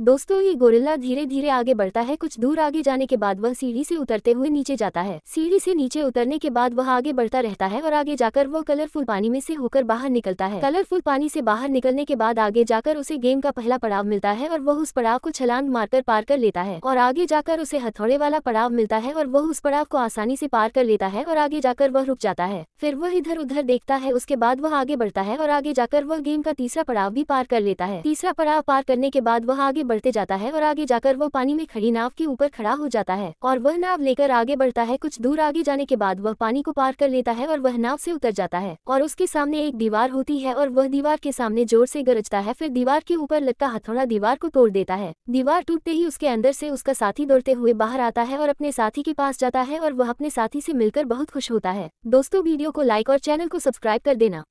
दोस्तों ये गोरिल्ला धीरे धीरे आगे बढ़ता है कुछ दूर आगे जाने के बाद वह सीढ़ी से उतरते हुए नीचे जाता है सीढ़ी से नीचे उतरने के बाद वह आगे बढ़ता रहता है और आगे जाकर वह कलरफुल पानी में से होकर बाहर निकलता है कलरफुल पानी से बाहर निकलने के बाद आगे जाकर उसे गेम का पहला पड़ाव मिलता है और वह उस पड़ाव को छलांग मारकर पार कर लेता है और आगे जाकर उसे हथौड़े वाला पड़ाव मिलता है और वह उस पड़ाव को आसानी से पार कर लेता है और आगे जाकर वह रुक जाता है फिर वह इधर उधर देखता है उसके बाद वह आगे बढ़ता है और आगे जाकर वह गेम का तीसरा पड़ाव भी पार कर लेता है तीसरा पड़ाव पार करने के बाद वह आगे आगे बढ़ते जाता है और आगे जाकर वह पानी में खड़ी नाव के ऊपर खड़ा हो जाता है और वह नाव लेकर आगे बढ़ता है कुछ दूर आगे जाने के बाद वह पानी को पार कर लेता है और वह नाव से उतर जाता है और उसके सामने एक दीवार होती है और वह दीवार के सामने जोर से गरजता है फिर दीवार के ऊपर लगता हथौड़ा दीवार को तोड़ देता है दीवार टूटते ही उसके अंदर से उसका साथी दौड़ते हुए बाहर आता है और अपने साथी के पास जाता है और वह अपने साथी से मिलकर बहुत खुश होता है दोस्तों वीडियो को लाइक और चैनल को सब्सक्राइब कर देना